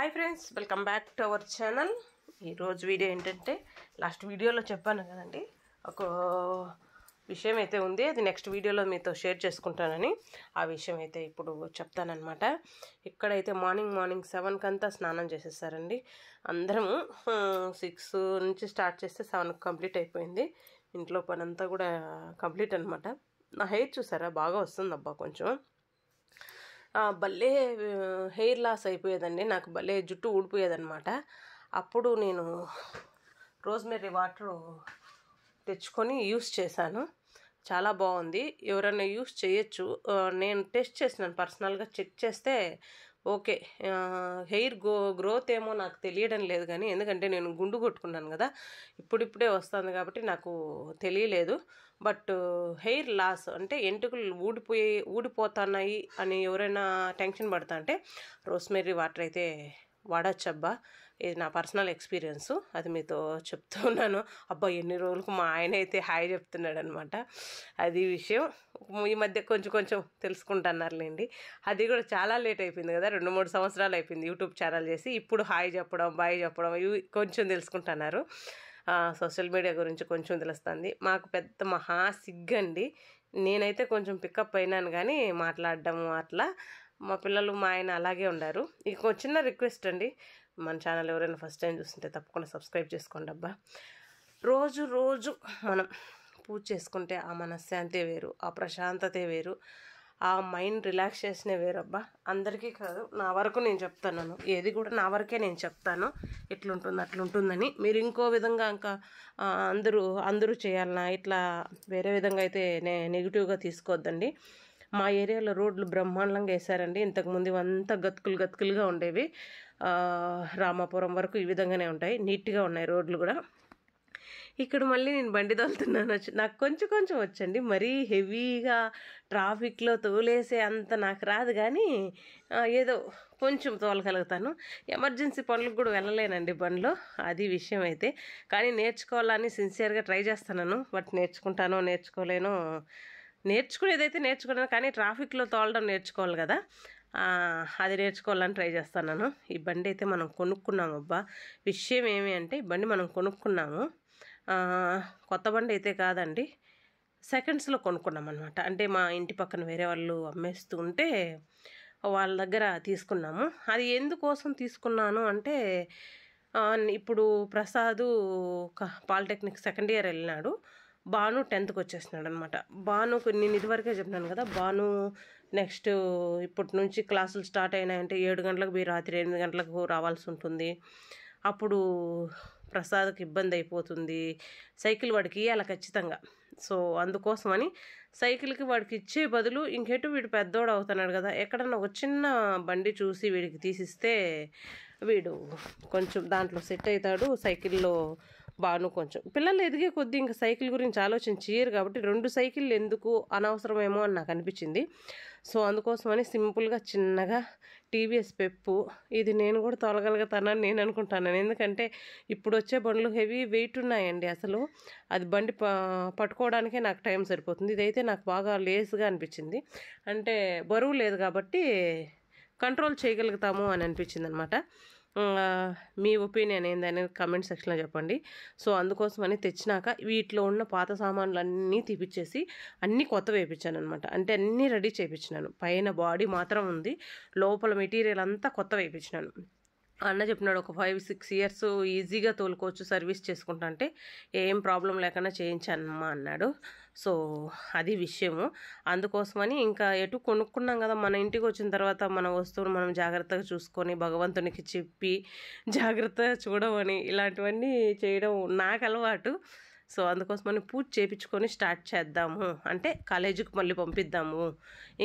hi friends welcome back to our channel ఈరోజు video ఏంటంటే last వీడియోలో చెప్పాను కదండి ఒక విషయం అయితే ఉంది అది నెక్స్ట్ వీడియోలో మీతో షేర్ చేసుకుంటానని ఆ విషయం అయితే ఇప్పుడు చెప్తానమాట ఇక్కడైతే మార్నింగ్ మార్నింగ్ సెవెన్కి అంతా స్నానం చేసేసారండి అందరము సిక్స్ నుంచి స్టార్ట్ చేస్తే సెవెన్కి కంప్లీట్ అయిపోయింది ఇంట్లో పనంతా కూడా కంప్లీట్ అనమాట నా హెయిర్ చూసారా బాగా వస్తుంది అబ్బా కొంచెం భలే హెయిర్ లాస్ అయిపోయేదండి నాకు భలే జుట్టు ఊడిపోయేదనమాట అప్పుడు నేను రోజ్మెర్రీ వాటరు తెచ్చుకొని యూస్ చేశాను చాలా బాగుంది ఎవరైనా యూస్ చేయొచ్చు నేను టెస్ట్ చేసినాను పర్సనల్గా చెక్ చేస్తే ఓకే హెయిర్ గ్రో గ్రోత్ ఏమో నాకు తెలియడం లేదు కానీ ఎందుకంటే నేను గుండు కొట్టుకున్నాను కదా ఇప్పుడిప్పుడే వస్తుంది కాబట్టి నాకు తెలియలేదు బట్ హెయిర్ లాస్ అంటే ఎంటుకలు ఊడిపోయి ఊడిపోతున్నాయి అని ఎవరైనా టెన్షన్ పడతా అంటే రోస్మెరీ వాటర్ అయితే వాడచ్చబ్బా ఇది నా పర్సనల్ ఎక్స్పీరియన్స్ అది మీతో చెప్తూ ఉన్నాను అబ్బా ఎన్ని రోజులకు మా ఆయన అయితే హాయ్ చెప్తున్నాడు అనమాట అది విషయం ఈ మధ్య కొంచెం కొంచెం తెలుసుకుంటున్నారులేండి అది కూడా చాలా లేట్ అయిపోయింది కదా రెండు మూడు సంవత్సరాలు అయిపోయింది యూట్యూబ్ ఛానల్ చేసి ఇప్పుడు హాయ్ చెప్పడం బాయ్ చెప్పడం ఇవి కొంచెం తెలుసుకుంటున్నారు సోషల్ మీడియా గురించి కొంచెం తెలుస్తుంది మాకు పెద్ద మహా సిగ్గండి నేనైతే కొంచెం పికప్ అయినాను కానీ మాట్లాడడం అట్లా మా పిల్లలు మా ఆయన అలాగే ఉన్నారు ఇంకొక చిన్న రిక్వెస్ట్ అండి మన ఛానల్ ఎవరైనా ఫస్ట్ టైం చూస్తుంటే తప్పకుండా సబ్స్క్రైబ్ చేసుకోండి అబ్బా రోజు రోజు మనం పూజ చేసుకుంటే ఆ మనశ్శాంతి వేరు ఆ ప్రశాంతతే వేరు ఆ మైండ్ రిలాక్సేషనే వేరబ్బా అందరికీ కాదు నా వరకు నేను చెప్తాను ఏది కూడా నా వరకే నేను చెప్తాను ఇట్లుంటుంది అట్లుంటుందని మీరు ఇంకో విధంగా ఇంకా అందరూ అందరూ చేయాలన్నా ఇట్లా వేరే విధంగా అయితే నే నెగిటివ్గా తీసుకోవద్దండి మా ఏరియాలో రోడ్లు బ్రహ్మాండంగా వేశారండి ఇంతకుముందు అంతా గతుకులు గతుకులుగా ఉండేవి రామాపురం వరకు ఈ విధంగానే ఉంటాయి నీట్గా ఉన్నాయి రోడ్లు కూడా ఇక్కడ మళ్ళీ నేను బండి తోలుతున్నాను వచ్చి నాకు కొంచెం కొంచెం వచ్చండి మరీ హెవీగా ట్రాఫిక్లో తోలేసే అంత నాకు రాదు కానీ ఏదో కొంచెం తోలగలుగుతాను ఎమర్జెన్సీ పనులకు కూడా వెళ్ళలేనండి బండ్లో అది విషయం అయితే కానీ నేర్చుకోవాలని సిన్సియర్గా ట్రై చేస్తున్నాను బట్ నేర్చుకుంటానో నేర్చుకోలేనో నేర్చుకునేదైతే నేర్చుకున్నాను కానీ ట్రాఫిక్లో తోలడం నేర్చుకోవాలి కదా అది నేర్చుకోవాలని ట్రై చేస్తాను ఈ బండి అయితే మనం కొనుక్కున్నాము అబ్బా విషయం ఏమి అంటే ఈ బండి మనం కొనుక్కున్నాము కొత్త బండి అయితే కాదండి సెకండ్స్లో కొనుక్కున్నాం అనమాట అంటే మా ఇంటి పక్కన వేరే వాళ్ళు అమ్మేస్తూ ఉంటే వాళ్ళ దగ్గర తీసుకున్నాము అది ఎందుకోసం తీసుకున్నాను అంటే ఇప్పుడు ప్రసాదు పాలిటెక్నిక్ సెకండ్ ఇయర్ వెళ్ళినాడు బాను టెన్త్కి వచ్చేసినాడు అనమాట బాను నేను ఇదివరకే చెప్పినాను కదా బాను నెక్స్ట్ ఇప్పటి నుంచి క్లాసులు స్టార్ట్ అయినాయంటే ఏడు గంటలకు మీరు రాత్రి ఎనిమిది గంటలకు రావాల్సి ఉంటుంది అప్పుడు ప్రసాద్కి ఇబ్బంది అయిపోతుంది సైకిల్ వాడికి ఇవ్వాలి ఖచ్చితంగా సో అందుకోసమని సైకిల్కి వాడికి ఇచ్చే బదులు ఇంకెటు వీడు పెద్దోడు అవుతున్నాడు కదా ఎక్కడన్నా ఒక చిన్న బండి చూసి వీడికి తీసిస్తే వీడు కొంచెం దాంట్లో సెట్ అవుతాడు సైకిల్లో బాను కొంచెం పిల్లలు ఎదిగే కొద్దీ ఇంకా సైకిల్ గురించి ఆలోచించేయరు కాబట్టి రెండు సైకిళ్ళు ఎందుకు అనవసరమేమో అని నాకు అనిపించింది సో అందుకోసమని సింపుల్గా చిన్నగా టీవీఎస్ పెప్పు ఇది నేను కూడా తొలగలుగుతానని నేను అనుకుంటాను ఎందుకంటే ఇప్పుడు వచ్చే బండ్లు హెవీ వెయిట్ ఉన్నాయండి అసలు అది బండి పట్టుకోవడానికే నాకు టైం సరిపోతుంది ఇదైతే నాకు బాగా లేస్గా అనిపించింది అంటే బరువు లేదు కాబట్టి కంట్రోల్ చేయగలుగుతాము అని అనిపించింది అనమాట మీ ఒపీనియన్ ఏందని కమెంట్ సెక్షన్లో చెప్పండి సో అందుకోసమని తెచ్చినాక వీటిలో ఉన్న పాత సామాన్లు అన్నీ తీపిచ్చేసి అన్నీ కొత్త వేయించాను అనమాట అంటే అన్నీ రెడీ చేయించినాను పైన బాడీ మాత్రం ఉంది లోపల మెటీరియల్ అంతా కొత్త వేయించినాను అన్న చెప్పినాడు ఒక ఫైవ్ సిక్స్ ఇయర్స్ ఈజీగా తోలుకోవచ్చు సర్వీస్ చేసుకుంటా అంటే ఏం ప్రాబ్లం లేకుండా చేయించానమ్మా అన్నాడు సో అది విషయము అందుకోసమని ఇంకా ఎటు కొనుక్కున్నాం కదా మన ఇంటికి వచ్చిన తర్వాత మన వస్తువులు మనం జాగ్రత్తగా చూసుకొని భగవంతునికి చెప్పి జాగ్రత్తగా చూడమని ఇలాంటివన్నీ చేయడం నాకు అలవాటు సో అందుకోసమని పూజ చేయించుకొని స్టార్ట్ చేద్దాము అంటే కాలేజీకి మళ్ళీ పంపిద్దాము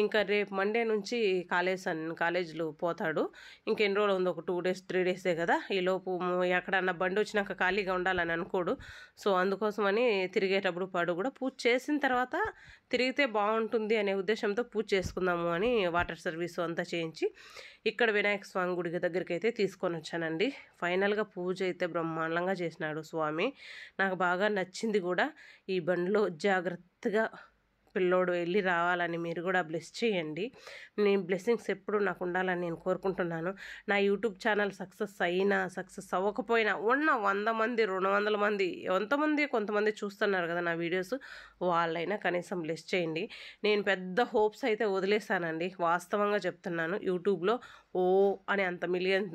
ఇంకా రేపు మండే నుంచి కాలేజ్ కాలేజీలో పోతాడు ఇంకెన్ని రోజులు ఉంది ఒక టూ డేస్ త్రీ డేసే కదా ఈలోపు ఎక్కడన్నా బండి వచ్చినాక ఖాళీగా ఉండాలని అనుకోడు సో అందుకోసమని తిరిగేటప్పుడు పాడు కూడా పూజ చేసిన తర్వాత తిరిగితే బాగుంటుంది అనే ఉద్దేశంతో పూజ చేసుకుందాము అని వాటర్ సర్వీస్ అంతా చేయించి ఇక్కడ వినాయక స్వామి గుడి దగ్గరికి అయితే తీసుకొని వచ్చానండి ఫైనల్గా పూజ అయితే బ్రహ్మాండంగా చేసినాడు స్వామి నాకు బాగా నచ్చింది నచ్చింది కూడా ఈ బండ్లో జాగ్రత్తగా పిల్లోడు వెళ్ళి రావాలని మీరు కూడా బ్లెస్ చేయండి నేను బ్లెస్సింగ్స్ ఎప్పుడు నాకు ఉండాలని నేను కోరుకుంటున్నాను నా యూట్యూబ్ ఛానల్ సక్సెస్ అయినా సక్సెస్ అవ్వకపోయినా ఉన్న వంద మంది రెండు వందల మంది ఎంతమంది కొంతమంది చూస్తున్నారు కదా నా వీడియోస్ వాళ్ళైనా కనీసం బ్లెస్ చేయండి నేను పెద్ద హోప్స్ అయితే వదిలేసానండి వాస్తవంగా చెప్తున్నాను యూట్యూబ్లో ఓ అని అంత మిలియన్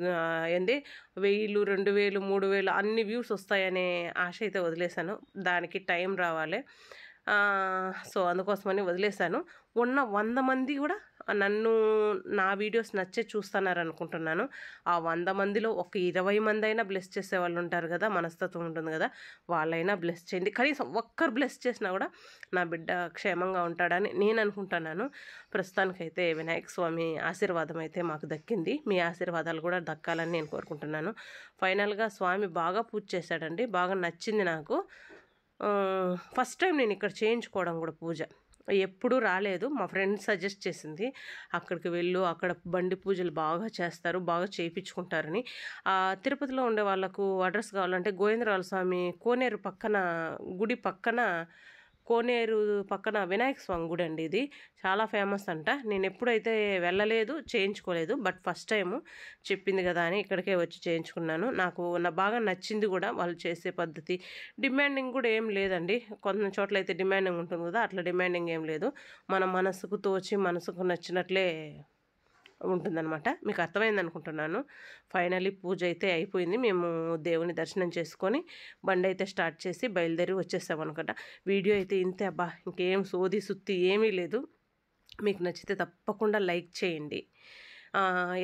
ఏంది వెయ్యిలు రెండు వేలు మూడు వేలు అన్ని వ్యూస్ వస్తాయనే ఆశ అయితే వదిలేశాను దానికి టైం రావాలి సో అందుకోసమని వదిలేశాను ఉన్న వంద మంది కూడా నన్ను నా వీడియోస్ నచ్చే చూస్తున్నారు అనుకుంటున్నాను ఆ వంద మందిలో ఒక ఇరవై మంది అయినా బ్లెస్ చేసే వాళ్ళు ఉంటారు కదా మనస్తత్వం ఉంటుంది కదా వాళ్ళైనా బ్లెస్ చేయండి కనీసం ఒక్కరు బ్లెస్ చేసినా కూడా నా బిడ్డ క్షేమంగా ఉంటాడని నేను అనుకుంటున్నాను ప్రస్తుతానికైతే వినాయక స్వామి ఆశీర్వాదం అయితే మాకు దక్కింది మీ ఆశీర్వాదాలు కూడా దక్కాలని నేను కోరుకుంటున్నాను ఫైనల్గా స్వామి బాగా పూజ చేశాడండి బాగా నచ్చింది నాకు ఫస్ట్ టైం నేను ఇక్కడ చేయించుకోవడం కూడా పూజ ఎప్పుడూ రాలేదు మా ఫ్రెండ్ సజెస్ట్ చేసింది అక్కడికి వెళ్ళు అక్కడ బండి పూజలు బాగా చేస్తారు బాగా చేయించుకుంటారని తిరుపతిలో ఉండే వాళ్ళకు అడ్రస్ కావాలంటే గోవిందరాల స్వామి కోనేరు పక్కన గుడి పక్కన కోనేరు పక్కన వినాయక స్వామి గుడి అండి ఇది చాలా ఫేమస్ అంట నేను ఎప్పుడైతే వెళ్ళలేదు చేయించుకోలేదు బట్ ఫస్ట్ టైము చెప్పింది కదా అని ఇక్కడికే వచ్చి చేయించుకున్నాను నాకు నా బాగా నచ్చింది కూడా వాళ్ళు చేసే పద్ధతి డిమాండింగ్ కూడా ఏం లేదండి కొంత చోట్ల అయితే డిమాండింగ్ ఉంటుంది కదా అట్లా డిమాండింగ్ ఏం లేదు మన మనసుకు తోచి మనసుకు నచ్చినట్లే ఉంటుందన్నమాట మీకు అర్థమైంది అనుకుంటున్నాను ఫైనలీ పూజ అయితే అయిపోయింది మేము దేవుని దర్శనం చేసుకొని బండి అయితే స్టార్ట్ చేసి బయలుదేరి వచ్చేస్తాం అనుకుంట వీడియో అయితే ఇంతే అబ్బా ఇంకేం సోది సుత్తి ఏమీ లేదు మీకు నచ్చితే తప్పకుండా లైక్ చేయండి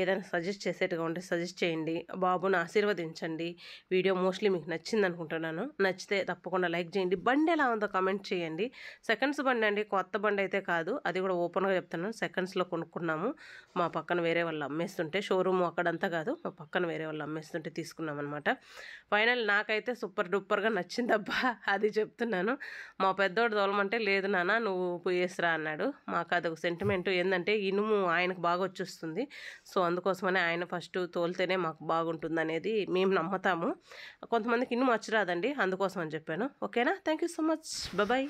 ఏదైనా సజెస్ట్ చేసేట్టుగా ఉంటే సజెస్ట్ చేయండి బాబును ఆశీర్వదించండి వీడియో మోస్ట్లీ మీకు నచ్చింది అనుకుంటున్నాను నచ్చితే తప్పకుండా లైక్ చేయండి బండి ఎలా ఉందో కమెంట్ చేయండి సెకండ్స్ బండి అండి కొత్త బండి అయితే కాదు అది కూడా ఓపెన్గా చెప్తున్నాను సెకండ్స్లో కొనుక్కున్నాము మా పక్కన వేరే వాళ్ళు అమ్మేస్తుంటే షోరూమ్ అక్కడంతా కాదు మా పక్కన వేరే వాళ్ళు అమ్మేస్తుంటే తీసుకున్నాం అనమాట ఫైనల్ నాకైతే సూపర్ డూపర్గా నచ్చిందబ్బా అది చెప్తున్నాను మా పెద్దోడు దోలమంటే లేదు నాన్న నువ్వు పోయేసిరా అన్నాడు మాకు అదొక సెంటిమెంట్ ఏంటంటే ఇనుము ఆయనకు బాగా వచ్చేస్తుంది సో అందుకోసమని ఆయన ఫస్ట్ తోలితేనే మాకు బాగుంటుంది అనేది మేము నమ్ముతాము కొంతమందికి ఇన్ని మర్చిరాదండి అందుకోసం అని చెప్పాను ఓకేనా thank you so much bye